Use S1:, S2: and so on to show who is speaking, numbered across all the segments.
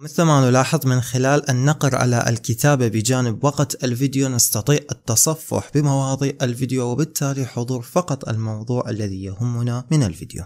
S1: ومثل ما نلاحظ من خلال النقر على الكتابة بجانب وقت الفيديو نستطيع التصفح بمواضيع الفيديو وبالتالي حضور فقط الموضوع الذي يهمنا من الفيديو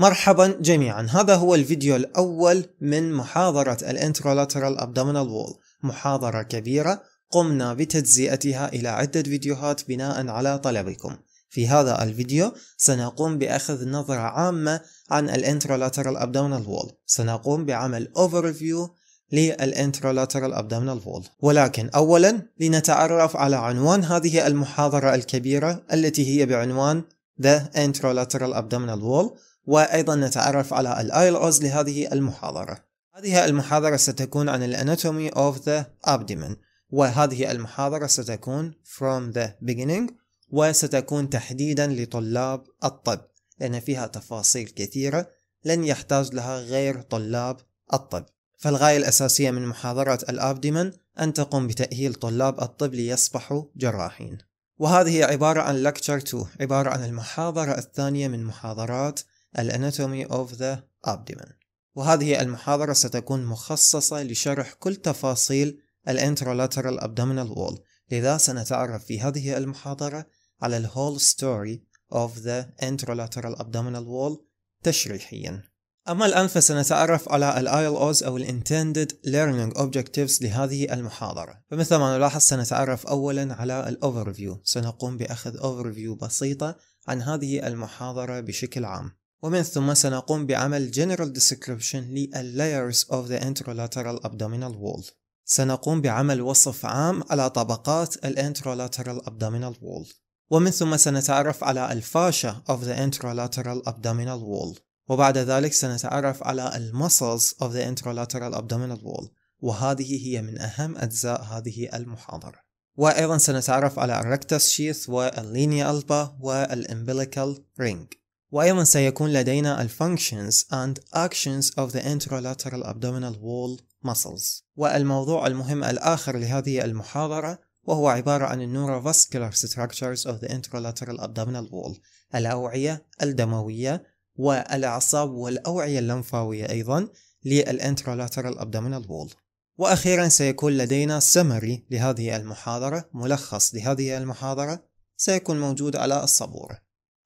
S1: مرحبا جميعا هذا هو الفيديو الأول من محاضرة الانترولاترال ابدومينال وول محاضرة كبيرة قمنا بتجزئتها إلى عدة فيديوهات بناء على طلبكم في هذا الفيديو سنقوم بأخذ نظرة عامة عن الانترولاترال abdominal wall سنقوم بعمل overview للانترولاترال abdominal wall ولكن أولا لنتعرف على عنوان هذه المحاضرة الكبيرة التي هي بعنوان The Intralateral Abdominal Wall وأيضا نتعرف على الآيلوز لهذه المحاضرة هذه المحاضرة ستكون عن Anatomy of the Abdomen وهذه المحاضرة ستكون From the Beginning وستكون تحديدا لطلاب الطب لأن فيها تفاصيل كثيرة لن يحتاج لها غير طلاب الطب فالغاية الأساسية من محاضرة الأبدمن أن تقوم بتأهيل طلاب الطب ليصبحوا جراحين وهذه عبارة عن Lecture 2 عبارة عن المحاضرة الثانية من محاضرات الاناتومي اوف ذا Abdomen وهذه المحاضرة ستكون مخصصة لشرح كل تفاصيل الانترولاترال abdominal وول لذا سنتعرف في هذه المحاضرة على ال whole story of the Anterolateral Abdominal Wall تشريحياً. أما الآن فسنتعرف على ال ILOs أو ال Intended Learning Objectives لهذه المحاضرة فمثل ما نلاحظ سنتعرف أولا على ال Overview سنقوم بأخذ Overview بسيطة عن هذه المحاضرة بشكل عام ومن ثم سنقوم بعمل General Description لل Layers of the Anterolateral Abdominal Wall سنقوم بعمل وصف عام على طبقات ال Anterolateral Abdominal Wall ومن ثم سنتعرف على الفاشة of the intralateral Abdominal Wall وبعد ذلك سنتعرف على المسلز of the intralateral Abdominal Wall وهذه هي من أهم أجزاء هذه المحاضرة وأيضا سنتعرف على الركتس شيث واللينيا ألبا والإمبليكال رينج وأيضا سيكون لدينا functions and actions of the intralateral Abdominal Wall muscles والموضوع المهم الآخر لهذه المحاضرة وهو عبارة عن Neurovascular Structures of the interlateral abdominal wall الأوعية الدموية والأعصاب والأوعية اللمفاوية أيضا للانترالاترال abdominal wall وأخيرا سيكون لدينا سمري لهذه المحاضرة ملخص لهذه المحاضرة سيكون موجود على الصبور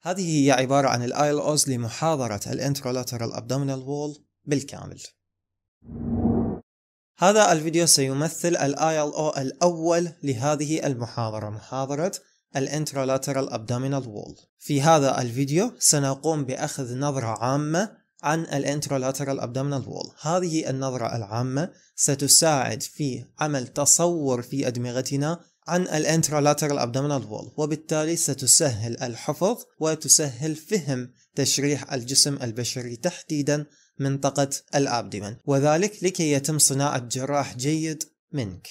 S1: هذه هي عبارة عن الآيل أوز لمحاضرة الانترالاترال abdominal wall بالكامل هذا الفيديو سيمثل ال ILO الأول لهذه المحاضرة محاضرة الـ Intralateral Abdominal Wall في هذا الفيديو سنقوم بأخذ نظرة عامة عن الـ Intralateral Abdominal Wall هذه النظرة العامة ستساعد في عمل تصور في أدمغتنا عن الـ Intralateral Abdominal Wall وبالتالي ستسهل الحفظ وتسهل فهم تشريح الجسم البشري تحديدا منطقة الأبدمن وذلك لكي يتم صناعة جراح جيد منك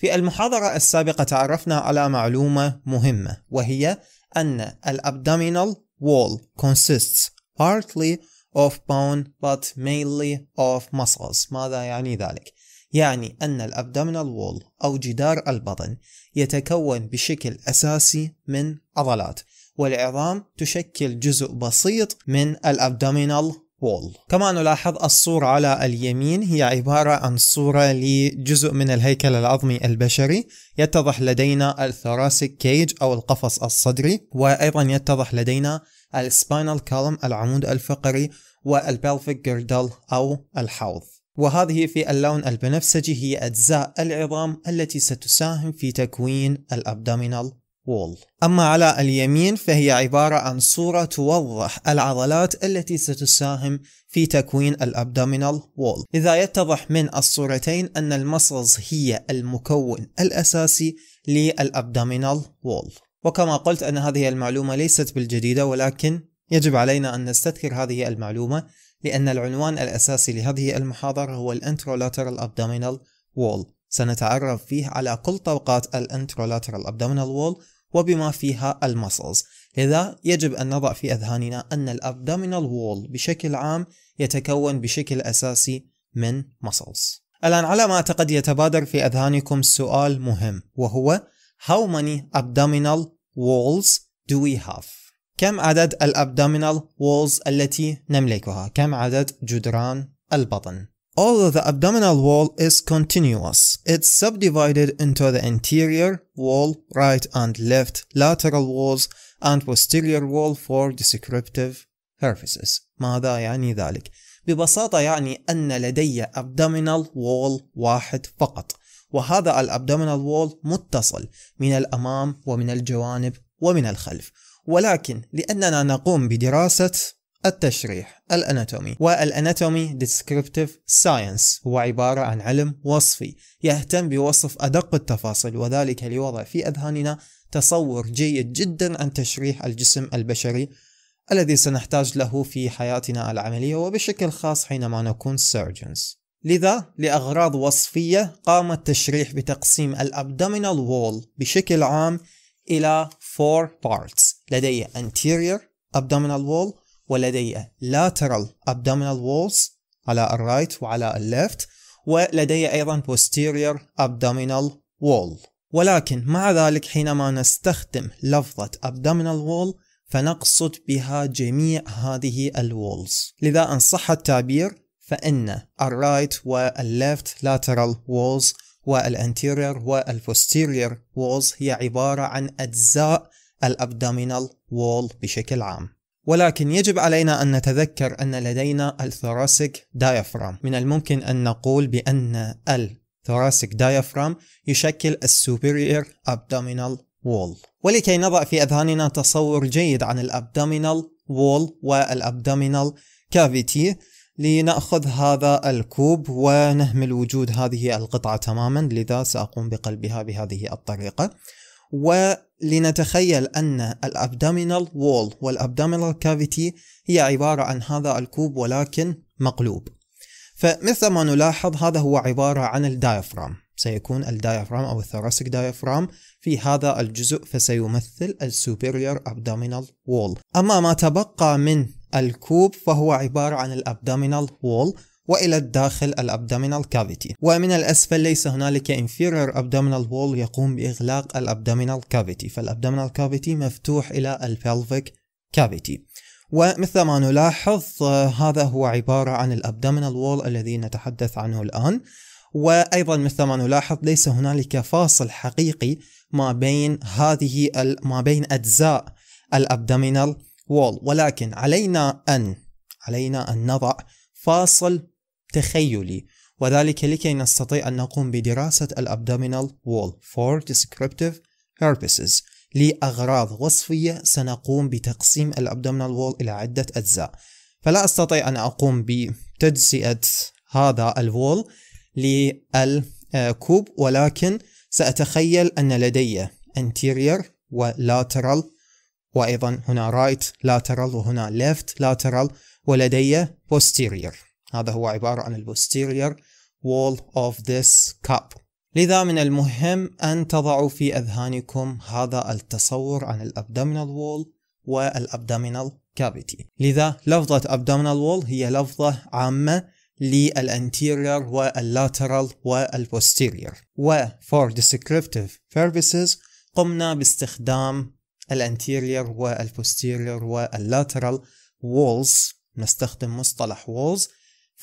S1: في المحاضرة السابقة تعرفنا على معلومة مهمة وهي أن الأبدومينال wall consists partly of bone but mainly of muscles ماذا يعني ذلك؟ يعني أن الأبدومينال وول أو جدار البطن يتكون بشكل أساسي من عضلات والعظام تشكل جزء بسيط من الأبدومينال وول كما نلاحظ الصورة على اليمين هي عبارة عن صورة لجزء من الهيكل العظمي البشري يتضح لدينا الثوراسيك كيج أو القفص الصدري وأيضا يتضح لدينا السباينال كولم العمود الفقري والبلفيك جردل أو الحوض وهذه في اللون البنفسجي هي أجزاء العظام التي ستساهم في تكوين الأبدومينال وول أما على اليمين فهي عبارة عن صورة توضح العضلات التي ستساهم في تكوين الأبدومينال وول إذا يتضح من الصورتين أن المصلز هي المكون الأساسي للأبدومينال وول وكما قلت أن هذه المعلومة ليست بالجديدة ولكن يجب علينا أن نستذكر هذه المعلومة لأن العنوان الأساسي لهذه المحاضرة هو الانترولاترال abdominal wall سنتعرف فيه على كل طبقات الانترولاترال abdominal wall وبما فيها المسلز لذا يجب أن نضع في أذهاننا أن الابدومينال وول بشكل عام يتكون بشكل أساسي من مسلز الآن على ما أعتقد يتبادر في أذهانكم سؤال مهم وهو How many abdominal walls do we have? كم عدد الابدومينال وولز التي نملكها؟ كم عدد جدران البطن؟ Although the abdominal wall is continuous, it's subdivided into the anterior wall, right and left lateral walls, and posterior wall for descriptive purposes. ماذا يعني ذلك؟ ببساطة يعني أن لدي abdominal wall واحد فقط، وهذا الابدومينال wall متصل من الأمام ومن الجوانب ومن الخلف ولكن لأننا نقوم بدراسة التشريح الاناتومي والاناتومي ديسكريبتيف ساينس هو عبارة عن علم وصفي يهتم بوصف ادق التفاصيل وذلك لوضع في اذهاننا تصور جيد جدا عن تشريح الجسم البشري الذي سنحتاج له في حياتنا العملية وبشكل خاص حينما نكون سيرجنز لذا لأغراض وصفية قام التشريح بتقسيم الابدومينال وول بشكل عام إلى 4 parts لدي anterior abdominal wall ولدي lateral abdominal walls على الرايت وعلى الليفت ولدي أيضا posterior abdominal wall ولكن مع ذلك حينما نستخدم لفظة abdominal wall فنقصد بها جميع هذه الوولز لذا إن صح التعبير فإن الرايت والليفت lateral walls والانتيرير والبوستيرير walls هي عبارة عن أجزاء الأبدومينال وول بشكل عام ولكن يجب علينا أن نتذكر أن لدينا الثوراسيك دايافرام من الممكن أن نقول بأن الثوراسيك دايافرام يشكل السوبرير أبدومينال وول ولكي نضع في أذهاننا تصور جيد عن الأبدومينال وول والأبدومينال كافيتي لنأخذ هذا الكوب ونهمل وجود هذه القطعة تماما لذا سأقوم بقلبها بهذه الطريقة ولنتخيل أن الأبدامينال وول والأبدامينال كافيتي هي عبارة عن هذا الكوب ولكن مقلوب فمثل ما نلاحظ هذا هو عبارة عن الدايفرام سيكون الدايفرام أو الثراسك دايفرام في هذا الجزء فسيمثل السوبيريور أبدامينال وول أما ما تبقى من الكوب فهو عبارة عن الأبدامينال وول وإلى الداخل الأبدومينال كافيتي ومن الأسفل ليس هنالك inferior abdominal wall يقوم بإغلاق الأبدومينال كافيتي فالأبدومينال كافيتي مفتوح إلى الفيلفيك كافيتي ومثل ما نلاحظ هذا هو عبارة عن الأبدومينال وول الذي نتحدث عنه الآن وأيضا مثل ما نلاحظ ليس هنالك فاصل حقيقي ما بين هذه ما بين أجزاء الأبدومينال وول ولكن علينا أن علينا أن نضع فاصل تخيلي وذلك لكي نستطيع أن نقوم بدراسة الأبدومينال وول for descriptive purposes لأغراض وصفية سنقوم بتقسيم الأبدومينال وول إلى عدة أجزاء فلا أستطيع أن أقوم بتجزئة هذا الوول للكوب آه، ولكن سأتخيل أن لدي anterior وlateral وأيضا هنا right lateral وهنا left lateral ولدي posterior هذا هو عبارة عن posterior wall of this cup لذا من المهم أن تضعوا في أذهانكم هذا التصور عن الأبدومينال وول والأبدومينال كافيتي لذا لفظة abdominal wall هي لفظة عامة lateral وال posterior و for descriptive purposes قمنا باستخدام posterior وال lateral walls نستخدم مصطلح walls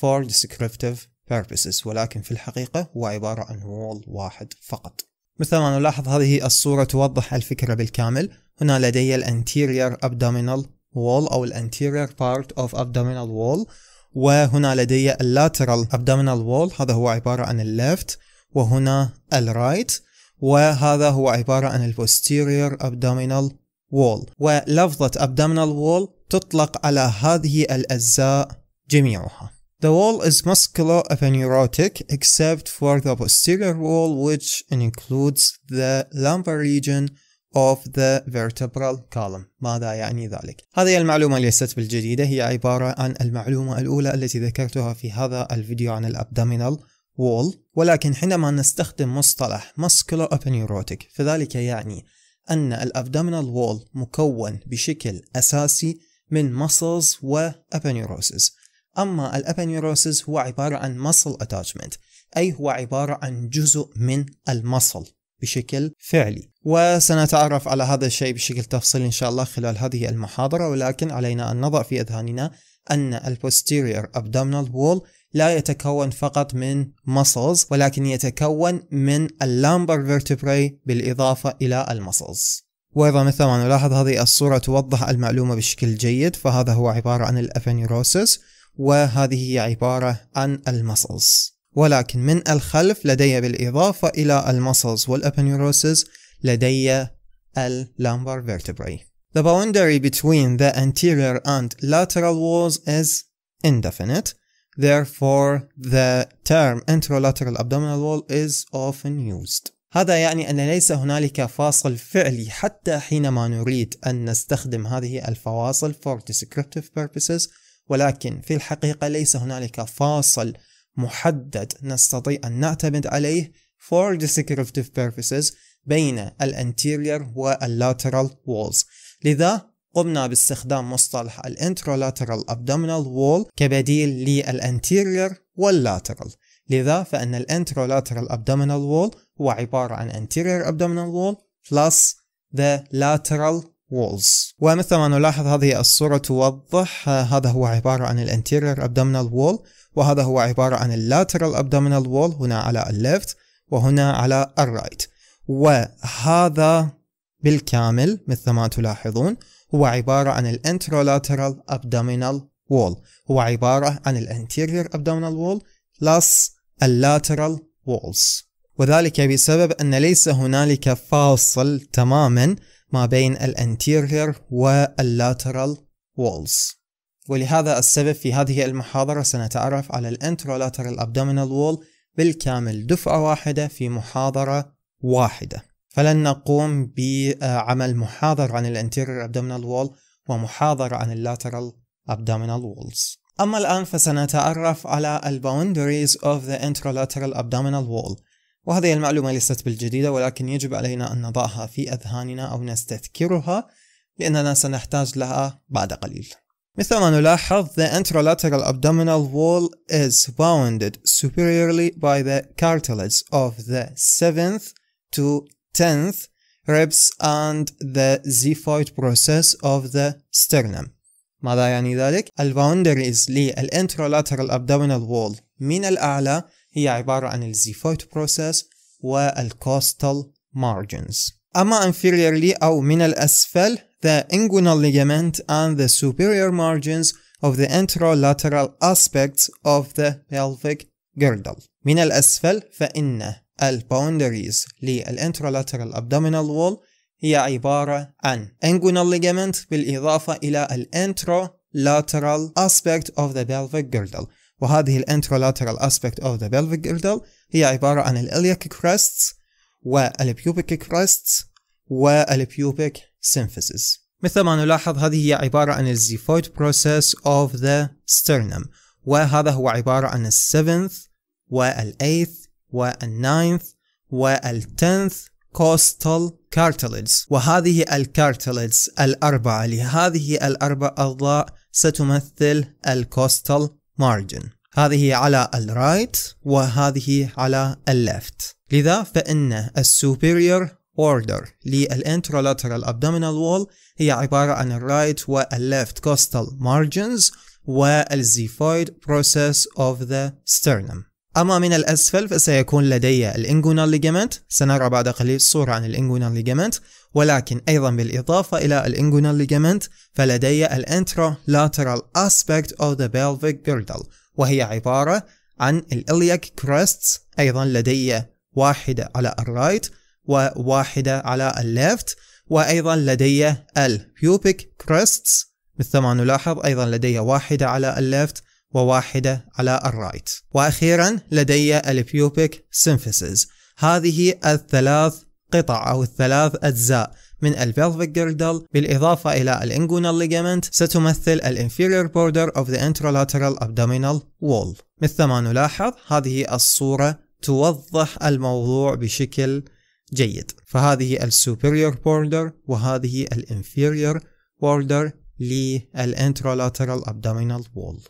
S1: for descriptive purposes ولكن في الحقيقة هو عبارة عن wall واحد فقط مثل ما نلاحظ هذه الصورة توضح الفكرة بالكامل هنا لدي anterior abdominal wall أو ال anterior part of abdominal wall وهنا لدي lateral abdominal wall هذا هو عبارة عن left وهنا الرايت وهذا هو عبارة عن posterior abdominal wall ولفظة abdominal wall تطلق على هذه الأجزاء جميعها The wall is muscular aponeurotic except for the posterior wall which includes the lumbar region of the vertebral column ماذا يعني ذلك؟ هذه المعلومة ليست بالجديدة هي عبارة عن المعلومة الأولى التي ذكرتها في هذا الفيديو عن الأبدومينال وول ولكن حينما نستخدم مصطلح muscular aponeurotic فذلك يعني أن الأبدومينال وول مكون بشكل أساسي من muscles و aponeurosis أما الأبنيوروسيس هو عبارة عن muscle attachment أي هو عبارة عن جزء من المصل بشكل فعلي وسنتعرف على هذا الشيء بشكل تفصيلي إن شاء الله خلال هذه المحاضرة ولكن علينا أن نضع في أذهاننا أن posterior abdominal wall لا يتكون فقط من muscles ولكن يتكون من اللامبر vertebrae بالإضافة إلى المسلز وأيضا مثل ما نلاحظ هذه الصورة توضح المعلومة بشكل جيد فهذا هو عبارة عن الأفنيروسيس وهذه هي عبارة عن المسلز ولكن من الخلف لدي بالإضافة إلى المسلز والأبنيوروسيس لدي اللامبر vertebrae. The boundary between the anterior and lateral walls is indefinite. Therefore, the term interlateral abdominal wall is often used. هذا يعني أن ليس هنالك فاصل فعلي حتى حينما نريد أن نستخدم هذه الفواصل for descriptive purposes ولكن في الحقيقة ليس هنالك فاصل محدد نستطيع أن نعتمد عليه for descriptive purposes بين ال anterior وال lateral walls لذا قمنا باستخدام مصطلح ال intralateral abdominal wall كبديل لل anterior وال lateral لذا فإن ال intralateral abdominal wall هو عبارة عن anterior abdominal wall plus the lateral walls ومثل ما نلاحظ هذه الصورة توضح هذا هو عبارة عن ال anterior abdominal wall وهذا هو عبارة عن ال lateral abdominal wall هنا على ال left وهنا على ال right وهذا بالكامل مثل ما تلاحظون هو عبارة عن ال anterolateral abdominal wall هو عبارة عن ال anterior abdominal wall plus lateral walls وذلك بسبب أن ليس هنالك فاصل تماما ما بين الانتيرير واللاترال وولز ولهذا السبب في هذه المحاضرة سنتعرف على الانترولاترال ابدومينال وول بالكامل دفعة واحدة في محاضرة واحدة فلن نقوم بعمل محاضرة عن الانتيرير ابدومينال وول ومحاضرة عن اللاترال ابدومينال وولز أما الآن فسنتعرف على الباوندريز اوف of the interlateral abdominal wall وهذه المعلومة ليست بالجديدة ولكن يجب علينا أن نضعها في أذهاننا أو نستذكرها لأننا سنحتاج لها بعد قليل مثل ما نلاحظ the anterolateral abdominal wall is bounded superiorly by the cartilage of the 7th to 10th ribs and the xiphoid process of the sternum ماذا يعني ذلك؟ الباوندريز للانترولاترال ابدومينال وول من الأعلى هي عبارة عن الزيفويت بروسيس والكوستال margins أما inferiorly أو من الأسفل the inguinal ligament and the superior margins of the anterolateral aspects of the pelvic girdle من الأسفل فإن الباوندريز للانترولاترال abdominal wall هي عبارة عن inguinal ligament بالإضافة إلى الانترولاترال aspect of the pelvic girdle وهذه الانترولاترال اسبكت اوف ذا pelvic girdle هي عبارة عن الاليك كريستس والبيوبيك كريستس والبيوبيك سينفيسز مثل ما نلاحظ هذه هي عبارة عن الزيفويد بروسيس اوف ذا sternum وهذا هو عبارة عن السفنث والأيث والناينث والتنث كوستال كارتليدز وهذه الكارتليدز الأربعة لهذه الأربع أضلاع ستمثل الكوستال margin هذه على الرايت right وهذه على الليفت لذا فإن superior order اوردر interlateral abdominal wall هي عبارة عن الرايت right والليفت كوستال مارجنز والزيفويد process of the sternum أما من الأسفل فسيكون لدي الإنجونال ليجامنت سنرى بعد قليل صورة عن الإنجونال ليجامنت ولكن أيضا بالإضافة إلى الإنجونال ليجامنت فلدي الانترا لاترال أسبكت أو ذا بيلفيك girdle وهي عبارة عن الإلياك كريستس أيضا لدي واحدة على الرايت وواحدة على الليفت وأيضا لدي البيوبيك كريستس مثل ما نلاحظ أيضا لدي واحدة على الليفت وواحدة على الرايت وأخيرا لدي البيوبيك سينفيسز هذه الثلاث قطع أو الثلاث أجزاء من الفيلفيك جيردل بالإضافة إلى الانجونال ليجامنت ستمثل الانفيرير بوردر اوف ذا انترولاترال ابدومينال وول مثل ما نلاحظ هذه الصورة توضح الموضوع بشكل جيد فهذه السوبريور بوردر وهذه الانفيرير بوردر للانترولاترال ابدومينال وول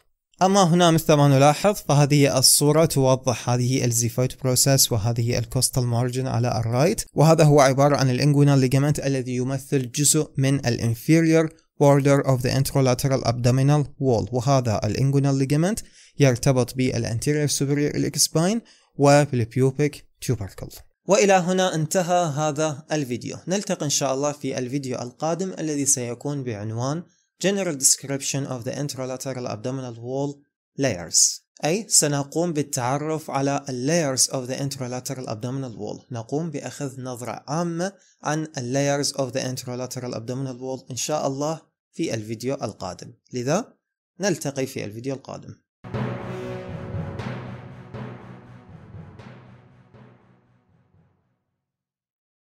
S1: أما هنا مثل ما نلاحظ فهذه الصورة توضح هذه الزيفويد بروسيس وهذه الكوستال مارجن على الرايت وهذا هو عبارة عن الانجوينال ليجمنت الذي يمثل جزء من الانفيريور border of the anterolateral abdominal wall وهذا الانجوينال ليجمنت يرتبط بالانتيريور superior iliac spine وبالبيوبيك tubercle وإلى هنا انتهى هذا الفيديو نلتقي إن شاء الله في الفيديو القادم الذي سيكون بعنوان General Description of the Interlateral Abdominal Wall Layers أي سنقوم بالتعرف على Layers of the Interlateral Abdominal Wall نقوم بأخذ نظرة عامة عن Layers of the Interlateral Abdominal Wall إن شاء الله في الفيديو القادم لذا نلتقي في الفيديو القادم